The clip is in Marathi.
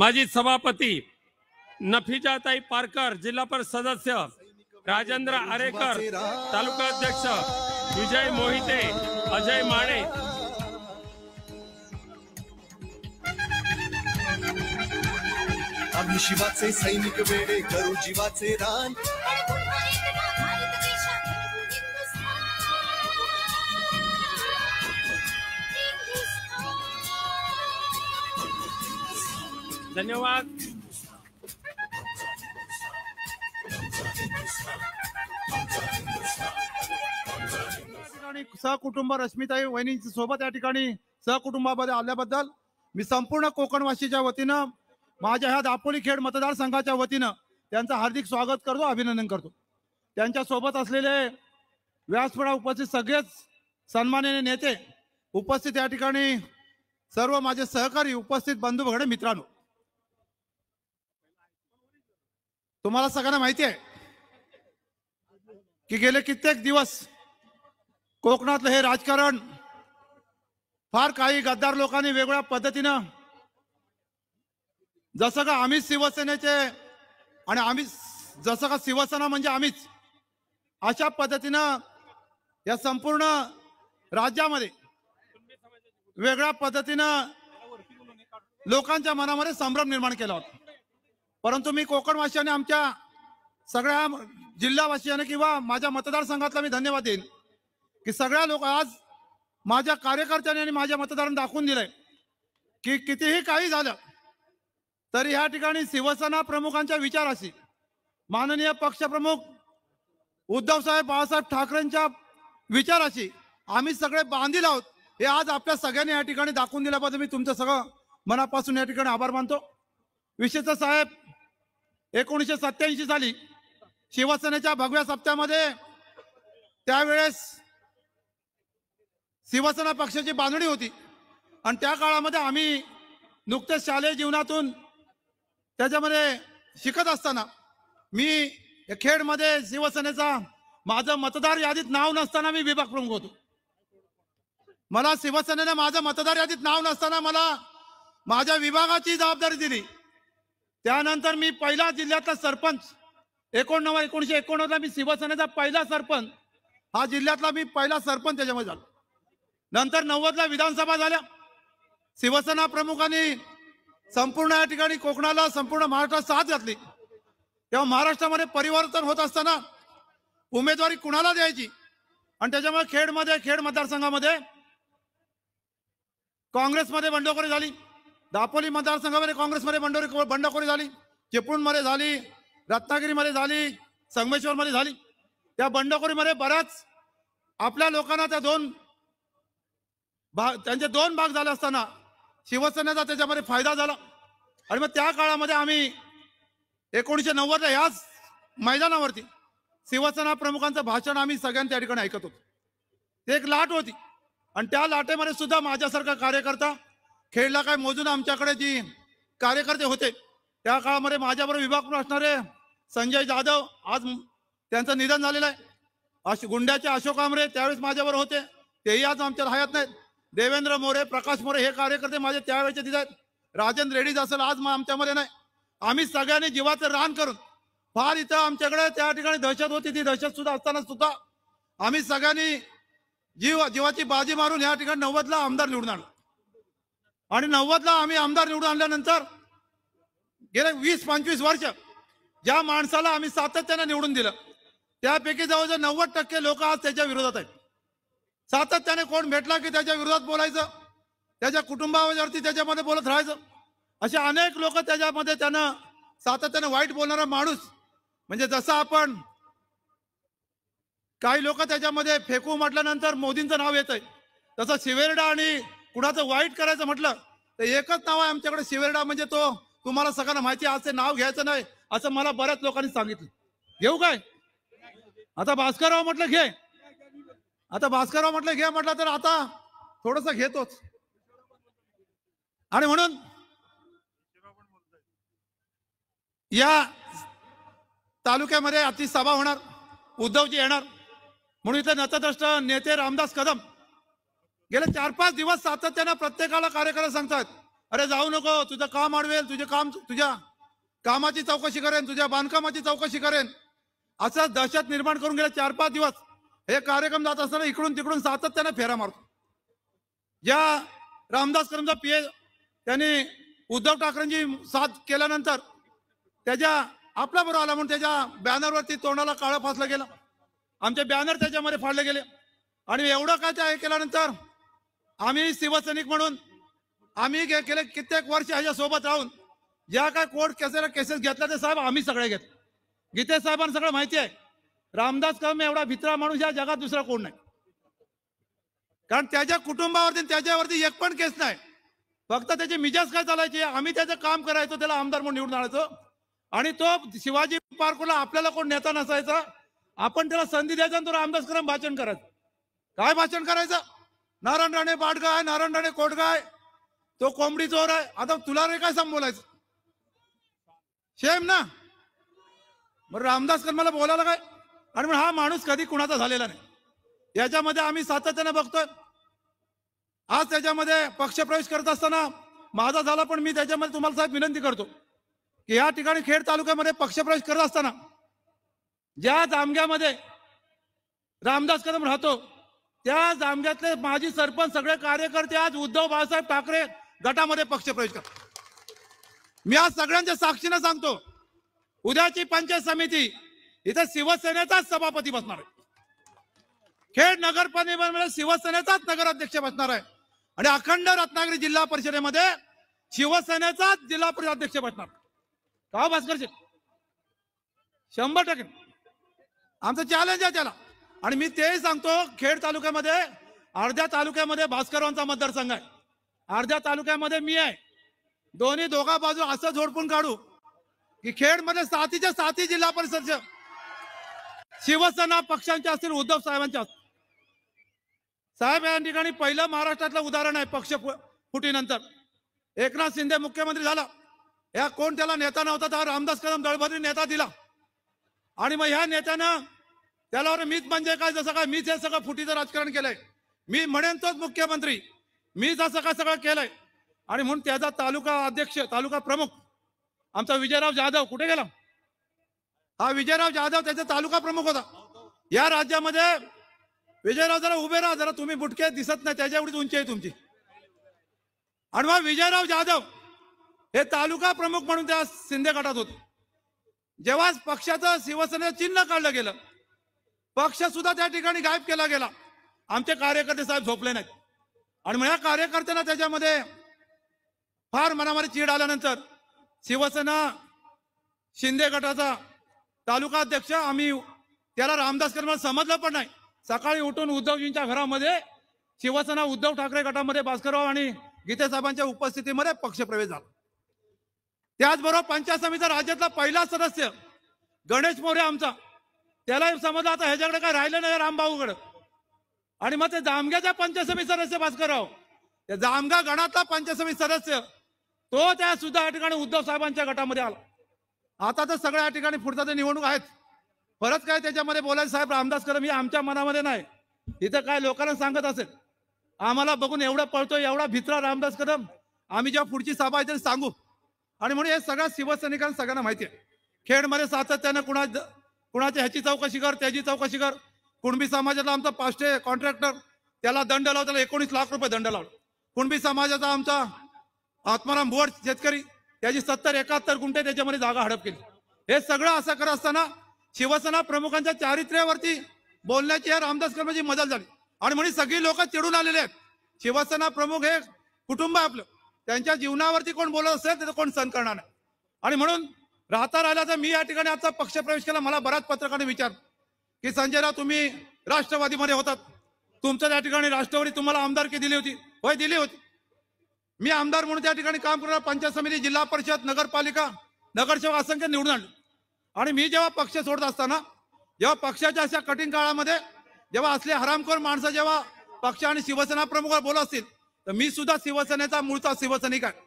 माजी सभापती नफिजाताई पारकर जिल्हा परिषद सदस्य राजेंद्र आरेकर तालुका अध्यक्ष विजय मोहिते अजय माने शिवाचे सैनिक वेडे करू जीवाचे रान धन्यवाद सहकुटुंब रश्मिताई वहिनी सोबत या ठिकाणी सहकुटुंबामध्ये आल्याबद्दल मी संपूर्ण कोकणवासीच्या वतीनं माझ्या ह्या दापोली खेड मतदारसंघाच्या वतीनं त्यांचं हार्दिक स्वागत करतो अभिनंदन करतो त्यांच्या सोबत असलेले व्यासपीठा उपस्थित सगळेच सन्माननीय नेते उपस्थित या ठिकाणी सर्व माझे सहकारी उपस्थित बंधू वगैरे मित्रांनो तुम्हाला सगळ्यांना माहिती आहे की गेले कित्येक दिवस कोकणातलं हे राजकारण फार काही गद्दार लोकांनी वेगळ्या पद्धतीनं जसं का आम्हीच शिवसेनेचे आणि आम्ही जसं का शिवसेना म्हणजे आम्हीच अशा पद्धतीनं या संपूर्ण राज्यामध्ये वेगळ्या पद्धतीनं लोकांच्या मनामध्ये संभ्रम निर्माण केला होता परंतु मी कोकणवासियाने आमच्या सगळ्या जिल्हावासियाने किंवा माझ्या मतदारसंघातला मी धन्यवाद देईन की सगळ्या लोक आज माझ्या कार्यकर्त्यांनी आणि माझ्या मतदारांनी दाखवून दिलंय की कितीही काही झालं तरी ह्या ठिकाणी शिवसेना प्रमुखांच्या विचाराशी माननीय पक्षप्रमुख उद्धवसाहेब बाळासाहेब ठाकरेंच्या विचाराशी आम्ही सगळे बांधील आहोत हे आज आपल्या सगळ्यांनी या ठिकाणी दाखवून दिल्याबद्दल मी तुमचं सगळं मनापासून या ठिकाणी आभार मानतो विशेषतः साहेब एकोणीसशे सत्याऐंशी साली शिवसेनेच्या भगव्या सप्त्यामध्ये त्यावेळेस शिवसेना पक्षाची बांधणी होती आणि त्या काळामध्ये आम्ही नुकतेच शालेय जीवनातून त्याच्यामध्ये शिकत असताना मी खेडमध्ये शिवसेनेचा माझं मतदार यादीत नाव नसताना मी विभाग प्रमुख होतो मला शिवसेनेनं माझं मतदार यादीत नाव नसताना मला माझ्या विभागाची जबाबदारी दिली त्यानंतर मी पहिला जिल्ह्यातला सरपंच एकोणनव्वद एकोणीशे एकोणनव्वदला मी शिवसेनेचा पहिला सरपंच हा जिल्ह्यातला मी पहिला सरपंच त्याच्यामध्ये झालो नंतर नव्वदला विधानसभा झाल्या शिवसेना प्रमुखांनी संपूर्ण या ठिकाणी कोकणाला संपूर्ण महाराष्ट्रात साथ घातली तेव्हा महाराष्ट्रामध्ये परिवर्तन होत असताना उमेदवारी कुणाला द्यायची आणि त्याच्यामुळे खेडमध्ये खेड मतदारसंघामध्ये काँग्रेसमध्ये बंडखोरी झाली दापोली मतदारसंघामध्ये काँग्रेसमध्ये बंडोरी बंडखोरी झाली चिपळूणमध्ये झाली रत्नागिरीमध्ये झाली संगमेश्वरमध्ये झाली त्या बंडखोरीमध्ये बऱ्याच आपल्या लोकांना त्या दोन भाग त्यांचे दोन भाग झाले असताना शिवसेनेचा त्याच्यामध्ये फायदा झाला आणि मग त्या काळामध्ये आम्ही एकोणीसशे नव्वदला ह्याच मैदानावरती शिवसेना प्रमुखांचं भाषण आम्ही सगळ्यांनी त्या ठिकाणी ऐकत होतो ते एक लाट होती आणि त्या लाटेमध्ये सुद्धा माझ्यासारखा कार्यकर्ता खेळला काय मोजून आमच्याकडे जी कार्यकर्ते होते त्या काळामध्ये माझ्याबरोबर विभाग असणारे संजय जाधव आज त्यांचं निधन झालेलं आहे अश गुंड्याचे अशोक आमरे त्यावेळेस माझ्याबरोबर होते तेही आज आमच्या हयात नाहीत देवेंद्र मोरे प्रकाश मोरे हे कार्यकर्ते माझे त्यावेळेचे तिथे आहेत राजेंद्र रेडीज असेल आज आमच्यामध्ये नाही आम्ही सगळ्यांनी जीवाचं रान करून फार इथं आमच्याकडे त्या ठिकाणी दहशत होती ती दहशत सुद्धा असताना सुद्धा आम्ही सगळ्यांनी जीव जीवाची बाजी मारून या ठिकाणी नव्वदला आमदार निवडून आणला आणि नव्वदला आम्ही आमदार निवडून आणल्यानंतर गेले वीस पंचवीस वर्ष ज्या माणसाला आम्ही सातत्याने निवडून दिलं त्यापैकी जवळजवळ नव्वद टक्के लोक आज त्याच्या विरोधात आहेत सातत्याने कोण भेटला की त्याच्या विरोधात बोलायचं त्याच्या कुटुंबावरती त्याच्यामध्ये बोलत राहायचं असे अनेक लोक त्याच्यामध्ये त्यानं सातत्याने वाईट बोलणारा माणूस म्हणजे जसं आपण काही लोक त्याच्यामध्ये फेकू म्हटल्यानंतर मोदींचं नाव येत आहे तसं शिवेरडा आणि कुणाचं वाईट करायचं म्हटलं तर एकच नाव आहे आमच्याकडे शिवेरडा म्हणजे तो तुम्हाला सगळ्यांना माहिती असे नाव घ्यायचं नाही असं मला बऱ्याच लोकांनी सांगितलं घेऊ काय आता भास्करराव म्हटलं घे आता भास्करराव म्हटलं घे म्हटलं तर आता थोडस घेतोच आणि म्हणून या तालुक्यामध्ये आजची सभा होणार उद्धवजी येणार म्हणून इथे नतद्रष्ट नेते रामदास कदम गेले चार पाच दिवस सातत्यानं प्रत्येकाला कार्यकर्ता सांगतात अरे जाऊ नको तुझं काम अडवेल तुझे काम तुझ्या कामाची चौकशी करेन तुझ्या बांधकामाची चौकशी करेन असं दहशत निर्माण करून गेले चार पाच दिवस हे कार्यक्रम जात असताना इकडून तिकडून सातत्यानं फेरा मारतो ज्या रामदास करमचा पी त्यांनी उद्धव ठाकरेंची साथ केल्यानंतर त्याच्या आपला बरोबर आला म्हणून त्याच्या बॅनरवरती तोंडाला काळा फासला गेला आमचे बॅनर त्याच्यामध्ये फाडले गेले आणि एवढं काय त्या हे केल्यानंतर आम्ही शिवसैनिक म्हणून आम्ही गेले कित्येक वर्ष ह्याच्या सोबत राहून ज्या काय कोर्ट केसेला केसेस घेतल्या ते साहेब आम्ही सगळे घेतले गीते साहेबांना सगळं माहिती आहे रामदास कदम एवढा भित्रा माणूस या जगात दुसरा कोण नाही कारण त्याच्या कुटुंबावरती त्याच्यावरती एक पण केस नाही फक्त त्याची मिजाज काय चालायचे आम्ही त्याचं काम करायचो त्याला आमदार म्हणून निवडून आणायचो आणि तो शिवाजी पार्कला आपल्याला कोण नेता नसायचा आपण त्याला संधी द्यायचा तो रामदास कदम भाषण करायचं काय भाषण करायचं नारायण राणे पाटगाय नारायण राणे कोटगाय तो कोंबडी चोर आहे आता तुला रे काय सांग बोलायचं शेम ना बरं रामदास कर्माला बोलायला काय आणि हा माणूस कधी कुणाचा झालेला नाही याच्यामध्ये आम्ही सातत्याने बघतोय आज त्याच्यामध्ये पक्षप्रवेश करत असताना माझा झाला पण मी त्याच्यामध्ये तुम्हाला साहेब विनंती करतो की या ठिकाणी खेड तालुक्यामध्ये पक्षप्रवेश करत असताना ज्या जामग्यामध्ये रामदास कदम राहतो त्या जामग्यातले माजी सरपंच सगळे कार्यकर्ते आज उद्धव बाळासाहेब ठाकरे गटामध्ये प्रवेश करतात मी आज सगळ्यांच्या साक्षीनं सांगतो उद्याची पंचायत समिती इथे शिवसेनेचाच सभापती बसणार आहे खेड नगरपालिकेमध्ये शिवसेनेचाच नगराध्यक्ष बसणार आहे आणि अखंड रत्नागिरी जिल्हा परिषदेमध्ये शिवसेनेचाच जिल्हा परिषद अध्यक्ष बसणार का हो भास्कर शंभर टक्के आमचं चॅलेंज आहे त्याला आणि मी तेही सांगतो खेड तालुक्यामध्ये अर्ध्या तालुक्यामध्ये भास्करवांचा मतदारसंघ आहे अर्ध्या तालुक्यामध्ये मी आहे दोन्ही दोघा बाजू असं झोडपून काढू की खेडमध्ये सातीच्या साती जिल्हा परिषद शिवसेना पक्षांच्या असतील उद्धव साहेबांच्या साहेब या ठिकाणी पहिलं महाराष्ट्रातलं उदाहरण आहे पक्ष फुटीनंतर एकनाथ शिंदे मुख्यमंत्री झाला या कोण त्याला नेता नव्हता तर रामदास कदम दळभद्री नेता दिला आणि मग ह्या नेत्यानं त्याला मीच म्हणजे काय जसं काय मीच हे सगळं फुटीचं राजकारण केलंय मी म्हणेन तोच मुख्यमंत्री मी जसं काय सगळं केलंय आणि म्हणून त्याचा तालुका अध्यक्ष तालुका प्रमुख आमचा विजयराव जाधव कुठे गेला हा विजयराव जाधव त्याचा तालुका प्रमुख होता या राज्यामध्ये विजयराव जरा उभे राहा जरा तुम्ही बुटके दिसत नाही त्याच्या एवढीच उंची आहे तुमची आणि मग विजयराव जाधव हे तालुका प्रमुख म्हणून त्या शिंदे गटात होते जेव्हा पक्षाचं शिवसेनेचं चिन्ह काढलं गेलं पक्ष सुद्धा त्या ठिकाणी गायब केला गेला आमचे कार्यकर्ते साहेब झोपले नाहीत आणि मग या कार्यकर्त्यांना त्याच्यामध्ये फार मनामध्ये चीड आल्यानंतर शिवसेना शिंदे गटाचा तालुका अध्यक्ष आम्ही त्याला रामदास कर्मला समजलं पण नाही सकाळी उठून उद्धवजींच्या घरामध्ये शिवसेना उद्धव ठाकरे गटामध्ये भास्करराव आणि गीतेसाहेबांच्या उपस्थितीमध्ये पक्षप्रवेश झाला त्याचबरोबर पंचायत समितीचा राज्यातला पहिला सदस्य गणेश मोरे आमचा त्याला समजलं आता ह्याच्याकडे काय राहिलं नाही रामभाऊकडं आणि मग ते जामग्याच्या पंचसमी सदस्य भास्करराव त्या जामगा गणातला पंचसमी सदस्य तो त्या सुद्धा या ठिकाणी उद्धव साहेबांच्या गटामध्ये आला आता तर सगळ्या ठिकाणी पुढचा ते निवडणूक आहेत परत काय त्याच्यामध्ये बोलायचं साहेब रामदास कदम हे आमच्या मनामध्ये नाही इथं काय लोकांना सांगत असेल आम्हाला बघून एवढा पळतो एवढा भित्रा रामदास कदम आम्ही जेव्हा पुढची सभा आहे सांगू आणि म्हणून हे सगळ्या शिवसैनिकांना सगळ्यांना माहिती आहे खेडमध्ये सातत्यानं कुणा कुणाच्या ह्याची चौकशी कर त्याची चौकशी कर कुणबी समाजाचा आमचा पाचशे कॉन्ट्रॅक्टर त्याला दंड लावला त्याला एकोणीस लाख रुपये दंड लावला कुणबी समाजाचा आमचा आत्माराम भोड शेतकरी त्याची सत्तर एकाहत्तर गुंठे त्याच्यामध्ये जागा हडप केली हे सगळं असं करत असताना शिवसेना प्रमुखांच्या चारित्र्यावरती बोलण्याची या रामदास कर्माची मदत झाली आणि म्हणून सगळी लोक चिडून आलेले आहेत शिवसेना प्रमुख हे कुटुंब आपलं त्यांच्या जीवनावरती कोण बोलत असेल तर कोण सहन करणार नाही आणि म्हणून राहता राहिला तर मी या ठिकाणी पक्ष प्रवेश केला मला बऱ्याच पत्रकारांनी विचार की संजय राव तुम्ही राष्ट्रवादीमध्ये होतात तुमचं त्या ठिकाणी राष्ट्रवादी तुम्हाला आमदारकी दिली होती होय दिली होती मी आमदार म्हणून त्या ठिकाणी काम करणार पंचायत समिती जिल्हा परिषद नगरपालिका नगरसेवक असंख्य निवडून आणली आणि मी जेव्हा पक्ष सोडत असताना जेव्हा पक्षाच्या अशा कठीण काळामध्ये जेव्हा असले हरामखोर माणसं जेव्हा पक्ष आणि शिवसेना प्रमुखावर बोलत असतील तर मी सुद्धा शिवसेनेचा मूळचा शिवसैनिक आहे